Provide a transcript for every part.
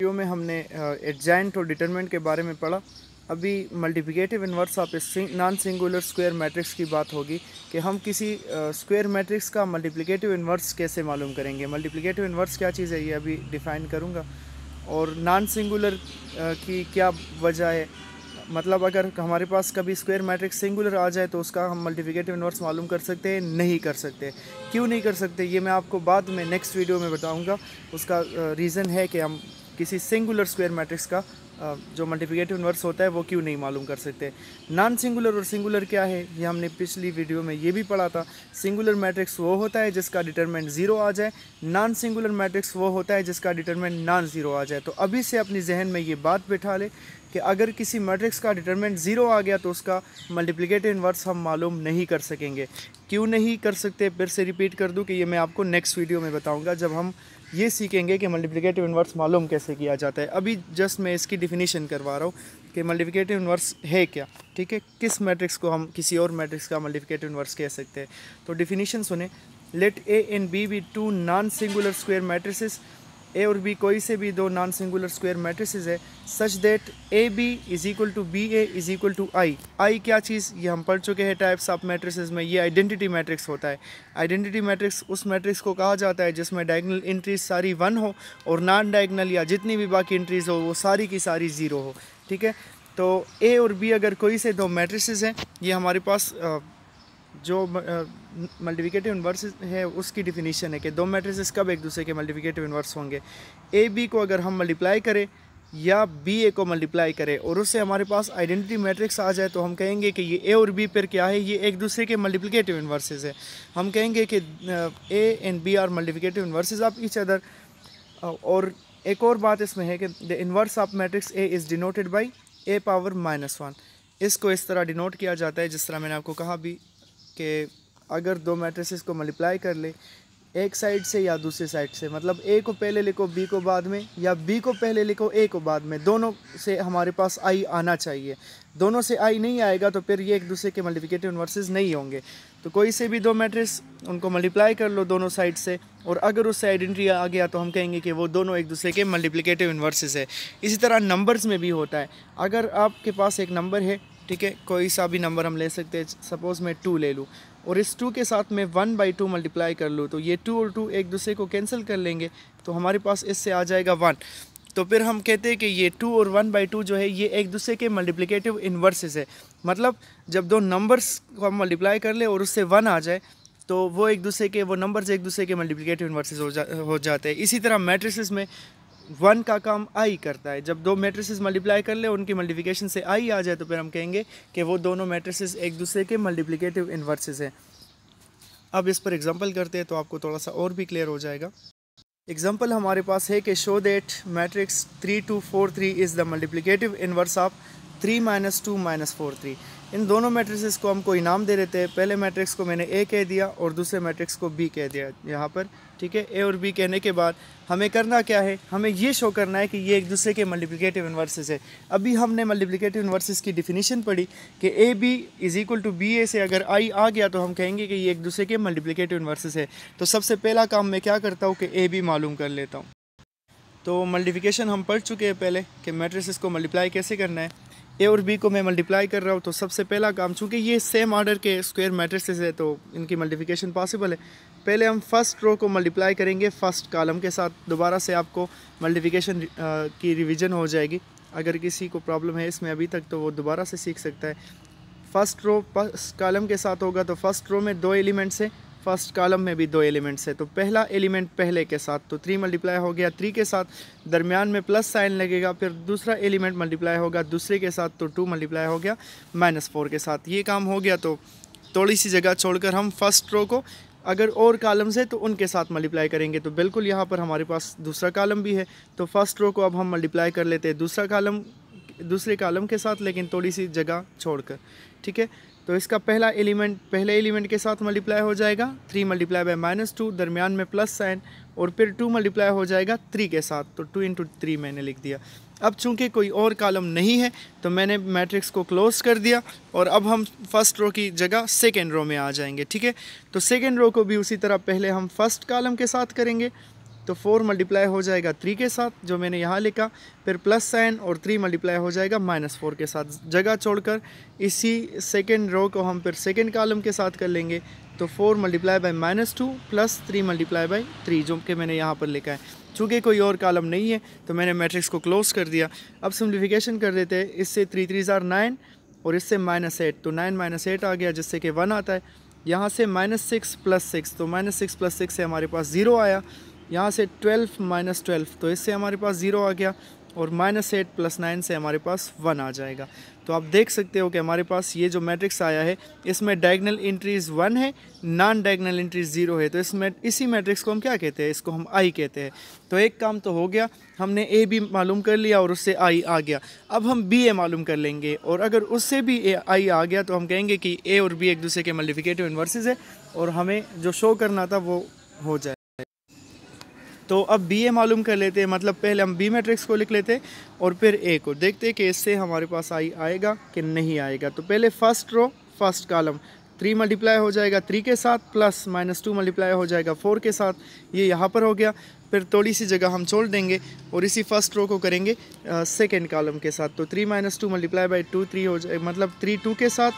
video में हमने adjoint और डिटरमेंट के बारे में पढ़ा अभी मल्टीप्लिकेटिव इन्वर्स इस नॉन सिंगुलर स्क्वायर मैट्रिक्स की बात होगी कि हम किसी स्क्वायर मैट्रिक्स का मल्टीप्लिकेटिव इन्वर्स कैसे मालूम करेंगे मल्टीप्लिकेटिव इनवर्स क्या चीज़ है ये अभी डिफ़ाइन करूँगा और नॉन सिंगुलर की क्या वजह है मतलब अगर हमारे पास कभी स्क्वायर मैट्रिक्स सिंगुलर आ जाए तो उसका हम मल्टीप्लिकेटिव इनवर्स मालूम कर सकते हैं नहीं कर सकते क्यों नहीं कर सकते ये मैं आपको बाद में नेक्स्ट वीडियो में बताऊंगा उसका रीज़न है कि हम किसी सिंगुलर स्क्वायर मैट्रिक्स का जो मल्टीप्लिकेटिव इन्वर्स होता है वो क्यों नहीं मालूम कर सकते नॉन सिंगुलर और सिंगुलर क्या है ये हमने पिछली वीडियो में ये भी पढ़ा था सिंगुलर मैट्रिक्स वो होता है जिसका डिटर्मेंट ज़ीरो आ जाए नॉन सिंगुलर मैट्रिक्स वो होता है जिसका डिटरमिनेंट नॉन ज़ीरो आ जाए तो अभी से अपनी जहन में ये बात बैठा ले कि अगर किसी मैट्रिक्स का डिटर्मेंट ज़ीरो आ गया तो उसका मल्टीप्लिकेटिव इन्वर्स हम मालूम नहीं कर सकेंगे क्यों नहीं कर सकते फिर से रिपीट कर दूँ कि ये मैं आपको नेक्स्ट वीडियो में बताऊँगा जब हम ये सीखेंगे कि मल्टीप्लिकेटिव इन्वर्स मालूम कैसे किया जाता है अभी जस्ट मैं इसकी डिफिनीशन करवा रहा हूँ कि मल्टीप्लिकेटिव इन्वर्स है क्या ठीक है किस मैट्रिक्स को हम किसी और मैट्रिक्स का मल्टीप्लिकेटिव इन्वर्स कह सकते हैं तो डिफिनीशन सुने let A and B be two non singular square matrices A और बी कोई से भी दो नॉन सिंगुलर स्क्वायर मैट्रिसेस है such that A B is equal to B A is equal to I I क्या चीज़ ये हम पढ़ चुके हैं टाइप्स ऑफ मैट्रिसेस में ये आइडेंटिटी मैट्रिक्स होता है आइडेंटिटी मैट्रिक्स उस मैट्रिक्स को कहा जाता है जिसमें डायगनल इंट्रीज सारी वन हो और नॉन डायगनल या जितनी भी बाकी इंट्रीज हो वो सारी की सारी ज़ीरो हो ठीक है तो ए और बी अगर कोई से दो मैट्रिसेस हैं ये हमारे पास आ, जो मल्टीप्लिकेटिव इन्वर्स है उसकी डिफिनीशन है कि दो मैट्रिसेस कब एक दूसरे के मल्टीप्लिकेटिव इन्वर्स होंगे ए बी को अगर हम मल्टीप्लाई करें या बी ए को मल्टीप्लाई करें और उससे हमारे पास आइडेंटिटी मैट्रिक्स आ जाए तो हम कहेंगे कि ये ए और बी पर क्या है ये एक दूसरे के मल्टीप्लिकेटिव इन्वर्सेज है हम कहेंगे कि A and B are multiplicative inverses of each other और एक और बात इसमें है कि the inverse of matrix A is denoted by A power minus one इसको इस तरह डिनोट किया जाता है जिस तरह मैंने आपको कहा भी कि अगर दो मैट्रिसेस को मल्टीप्लाई कर ले एक साइड से या दूसरे साइड से मतलब ए को पहले लिखो बी को बाद में या बी को पहले लिखो ए को बाद में दोनों से हमारे पास आई आना चाहिए दोनों से आई नहीं आएगा तो फिर ये एक दूसरे के मल्टीप्लिकेटिव इन्वर्सेज नहीं होंगे तो कोई से भी दो मैट्रिक्स उनको मल्टीप्लाई कर लो दोनों साइड से और अगर उससे आइडेंटिटी आ गया तो हम कहेंगे कि वो दोनों एक दूसरे के मल्टीप्लिकेटिव इन्वर्सेज है इसी तरह नंबर्स में भी होता है अगर आपके पास एक नंबर है ठीक है कोई सा भी नंबर हम ले सकते हैं सपोज़ मैं टू ले लूँ और इस टू के साथ मैं वन बाई टू मल्टीप्लाई कर लूँ तो ये टू और टू एक दूसरे को कैंसिल कर लेंगे तो हमारे पास इससे आ जाएगा वन तो फिर हम कहते हैं कि ये टू और वन बाई टू जो है ये एक दूसरे के मल्टीप्लिकेटिव इन्वर्सेज है मतलब जब दो नंबर्स को हम मल्टीप्लाई कर ले और उससे वन आ जाए तो वो एक दूसरे के वो नंबर्स एक दूसरे के मल्टीप्लिकेटिव इन्वर्सेज हो जा हो जाते हैं इसी तरह मैट्रिसेस में वन का काम आई करता है जब दो मेट्रिस मल्टीप्लाई कर ले उनकी मल्टीप्लीकेशन से आई आ जाए तो फिर हम कहेंगे कि वो दोनों मेट्रिस एक दूसरे के मल्टीप्लिकेटिव इन्वर्सेज हैं अब इस पर एग्जांपल करते हैं तो आपको थोड़ा सा और भी क्लियर हो जाएगा एग्जाम्पल हमारे पास है कि show that matrix three two four three is the multiplicative inverse of three minus two minus four three इन दोनों मैट्रिक्स को हमको इनाम दे देते हैं पहले मैट्रिक्स को मैंने ए कह दिया और दूसरे मैट्रिक्स को बी कह दिया यहाँ पर ठीक है ए और बी कहने के बाद हमें करना क्या है हमें ये शो करना है कि ये एक दूसरे के मल्टीप्लिकेटिव इन्वर्सेज है अभी हमने मल्टीप्लिकेटिव इन्वर्सेज की डिफिनीशन पढ़ी कि A B is equal to B A से अगर आई आ गया तो हम कहेंगे कि ये एक दूसरे के मल्टीप्लिकेटिव इन्वर्सेज है तो सबसे पहला काम मैं क्या करता हूँ कि ए बी मालूम कर लेता हूँ तो मल्टीप्लिकेशन हम पढ़ चुके हैं पहले कि मैट्रिसेस को मल्टीप्लाई कैसे करना है ए और बी को मैं मल्टीप्लाई कर रहा हूँ तो सबसे पहला काम चूँकि ये सेम ऑर्डर के स्क्वायर मैट्रिसेस है तो इनकी मल्टीप्लिकेशन पॉसिबल है पहले हम फर्स्ट रो को मल्टीप्लाई करेंगे फर्स्ट कॉलम के साथ दोबारा से आपको मल्टीप्लिकेशन की रिवीजन हो जाएगी अगर किसी को प्रॉब्लम है इसमें अभी तक तो वो दोबारा से सीख सकता है फर्स्ट रो फर्स्ट कॉलम के साथ होगा तो फर्स्ट रो में दो एलिमेंट्स हैं फर्स्ट कॉलम में भी दो एलिमेंट्स है तो पहला एलिमेंट पहले के साथ तो थ्री मल्टीप्लाई हो गया थ्री के साथ दरमियान में प्लस साइन लगेगा फिर दूसरा एलिमेंट मल्टीप्लाई होगा दूसरे के साथ तो टू मल्टीप्लाई हो गया माइनस फोर के साथ ये काम हो गया तो थोड़ी सी जगह छोड़कर हम फर्स्ट रो को अगर और कॉलम्स है तो उनके साथ मल्टीप्लाई करेंगे तो बिल्कुल यहाँ पर हमारे पास दूसरा कॉलम भी है तो फर्स्ट रो को अब हम मल्टीप्लाई कर लेते हैं दूसरा कॉलम दूसरे कॉलम के साथ लेकिन थोड़ी सी जगह छोड़कर ठीक है तो इसका पहला एलिमेंट पहले एलिमेंट के साथ मल्टीप्लाई हो जाएगा three multiply by minus two दरमियान में प्लस साइन और फिर टू मल्टीप्लाई हो जाएगा थ्री के साथ तो टू इंटू थ्री मैंने लिख दिया अब चूंकि कोई और कॉलम नहीं है तो मैंने मैट्रिक्स को क्लोज कर दिया और अब हम फर्स्ट रो की जगह सेकेंड रो में आ जाएंगे ठीक है तो सेकेंड रो को भी उसी तरह पहले हम फर्स्ट कॉलम के साथ करेंगे तो फोर मल्टीप्लाई हो जाएगा थ्री के साथ जो मैंने यहाँ लिखा फिर प्लस साइन और थ्री मल्टीप्लाई हो जाएगा माइनस फोर के साथ जगह छोड़कर इसी सेकेंड रो को हम फिर सेकेंड कॉलम के साथ कर लेंगे तो four multiply by minus two plus three multiply by three जो कि मैंने यहाँ पर लिखा है चूँकि कोई और कॉलम नहीं है तो मैंने मैट्रिक्स को क्लोज़ कर दिया अब सिम्प्लीफिकेशन कर देते हैं इससे थ्री थ्री ज़ार नाइन और इससे माइनस एट तो नाइन माइनस एट आ गया जिससे कि वन आता है यहाँ से माइनस सिक्स प्लस सिक्स तो माइनस सिक्स प्लस सिक्स से हमारे पास ज़ीरो आया यहाँ से ट्वेल्व माइनस ट्वेल्व तो इससे हमारे पास ज़ीरो आ गया और माइनस एट प्लस नाइन से हमारे पास वन आ जाएगा तो आप देख सकते हो कि हमारे पास ये जो मैट्रिक्स आया है इसमें डायगनल इंट्रीज वन है नॉन डायगनल इंट्रीज ज़ीरो है तो इसमें इसी मैट्रिक्स को हम क्या कहते हैं इसको हम आई कहते हैं तो एक काम तो हो गया हमने ए बी मालूम कर लिया और उससे आई आ गया अब हम बी ए मालूम कर लेंगे और अगर उससे भी ए आई आ गया तो हम कहेंगे कि ए और बी एक दूसरे के मल्टीफिकेटिव इन्वर्सेज है और हमें जो शो करना था वो हो जाए तो अब बी ए मालूम कर लेते हैं मतलब पहले हम बी मैट्रिक्स को लिख लेते हैं और फिर ए को देखते हैं कि इससे हमारे पास आई आएगा कि नहीं आएगा तो पहले first row first column three multiply हो जाएगा थ्री के साथ प्लस माइनस टू मल्टीप्लाई हो जाएगा फोर के साथ ये यहाँ पर हो गया फिर थोड़ी सी जगह हम छोड़ देंगे और इसी फर्स्ट रो को करेंगे सेकेंड कॉलम के साथ तो three minus two multiply by two three हो जाए मतलब थ्री टू के साथ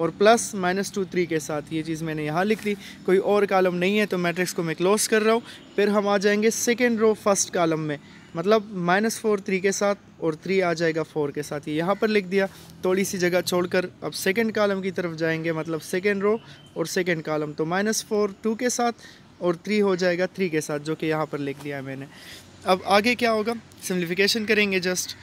और प्लस माइनस टू थ्री के साथ ये चीज़ मैंने यहाँ लिख दी कोई और कालम नहीं है तो मैट्रिक्स को मैं क्लोज कर रहा हूँ फिर हम आ जाएंगे सेकेंड रो फर्स्ट कालम में मतलब माइनस फोर थ्री के साथ और थ्री आ जाएगा फोर के साथ ये यहाँ पर लिख दिया थोड़ी सी जगह छोड़कर अब सेकेंड कालम की तरफ जाएंगे मतलब सेकेंड रो और सेकेंड कालम तो माइनस फोर टू के साथ और थ्री हो जाएगा थ्री के साथ जो कि यहाँ पर लिख दिया मैंने अब आगे क्या होगा सिम्प्लीफिकेशन करेंगे जस्ट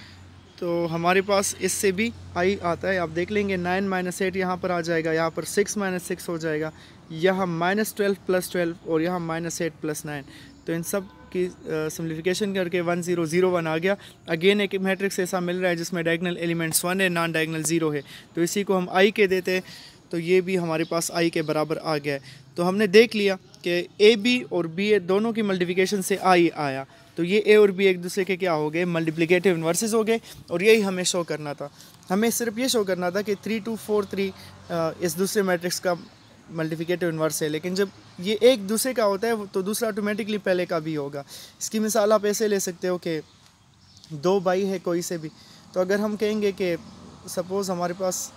तो हमारे पास इससे भी आई आता है आप देख लेंगे नाइन माइनस एट यहाँ पर आ जाएगा यहाँ पर सिक्स माइनस सिक्स हो जाएगा यहाँ माइनस ट्वेल्व प्लस ट्वेल्व और यहाँ माइनस एट प्लस नाइन तो इन सब की सिम्प्लीफिकेशन करके वन ज़ीरो ज़ीरो वन आ गया अगेन एक मैट्रिक्स ऐसा मिल रहा है जिसमें डायगनल एलिमेंट्स वन है नॉन डायगनल ज़ीरो है तो इसी को हम आई के देते हैं तो ये भी हमारे पास आई के बराबर आ गया है तो हमने देख लिया कि ए बी और बी ए दोनों की मल्टीप्लिकेशन से आई आया तो ये ए और बी एक दूसरे के क्या हो गए मल्टीप्लिकेटिव इन्वर्सेज हो गए और यही हमें शो करना था हमें सिर्फ ये शो करना था कि थ्री टू फोर थ्री इस दूसरे मैट्रिक्स का मल्टीप्लीकेटिव इन्वर्स है लेकिन जब ये एक दूसरे का होता है तो दूसरा ऑटोमेटिकली पहले का भी होगा इसकी मिसाल आप ऐसे ले सकते हो कि दो बाई है कोई से भी तो अगर हम कहेंगे कि सपोज़ हमारे पास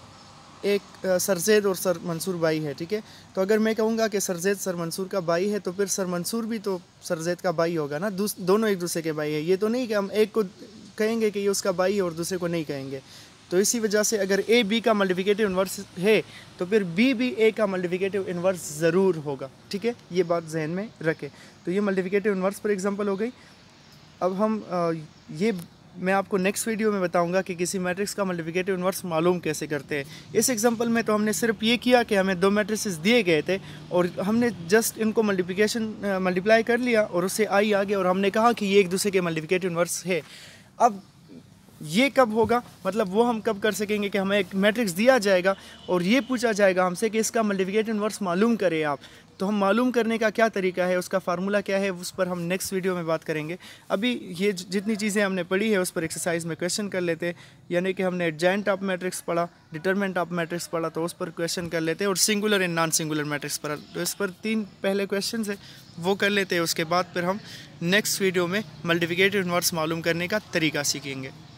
एक सरजेद और सर मंसूर बाई है ठीक है तो अगर मैं कहूँगा कि सरजेद सर मंसूर का बाई है तो फिर सर मंसूर भी तो सरजेद का बाई होगा ना दोनों एक दूसरे के बाई है ये तो नहीं कि हम एक को कहेंगे कि ये उसका बाई है और दूसरे को नहीं कहेंगे तो इसी वजह से अगर ए बी का मल्टीप्लिकेटिव इन्वर्स है तो फिर बी भी ए का मल्टीप्लिकेटिव इन्वर्स ज़रूर होगा ठीक है ये बात जहन में रखें तो ये मल्टीप्लिकेटिव इन्वर्स पर एग्जांपल हो गई अब हम ये मैं आपको नेक्स्ट वीडियो में बताऊंगा कि किसी मैट्रिक्स का मल्टीप्लिकेटिव इन्वर्स मालूम कैसे करते हैं इस एग्जांपल में तो हमने सिर्फ ये किया कि हमें दो मैट्रिसेस दिए गए थे और हमने जस्ट इनको मल्टीप्लिकेशन मल्टीप्लाई कर लिया और उससे आई आ गया और हमने कहा कि ये एक दूसरे के मल्टीप्लिकेटिव इन्वर्स है अब ये कब होगा मतलब वो हम कब कर सकेंगे कि हमें एक मैट्रिक्स दिया जाएगा और ये पूछा जाएगा हमसे कि इसका मल्टीप्लिकेटिव इन्वर्स मालूम करें आप तो हम मालूम करने का क्या तरीका है उसका फार्मूला क्या है उस पर हम नेक्स्ट वीडियो में बात करेंगे अभी ये जितनी चीज़ें हमने पढ़ी है उस पर एक्सरसाइज में क्वेश्चन कर लेते यानी कि हमने एडजेंट ऑफ मैट्रिक्स पढ़ा डिटर्मेंट ऑफ मैट्रिक्स पढ़ा तो उस पर क्वेश्चन कर लेते और singular and non singular matrix पढ़ा तो इस पर तीन पहले क्वेश्चन है वो कर लेते हैं उसके बाद फिर हम नेक्स्ट वीडियो में मल्टीप्लिकेटिव इनवर्स मालूम करने का तरीका सीखेंगे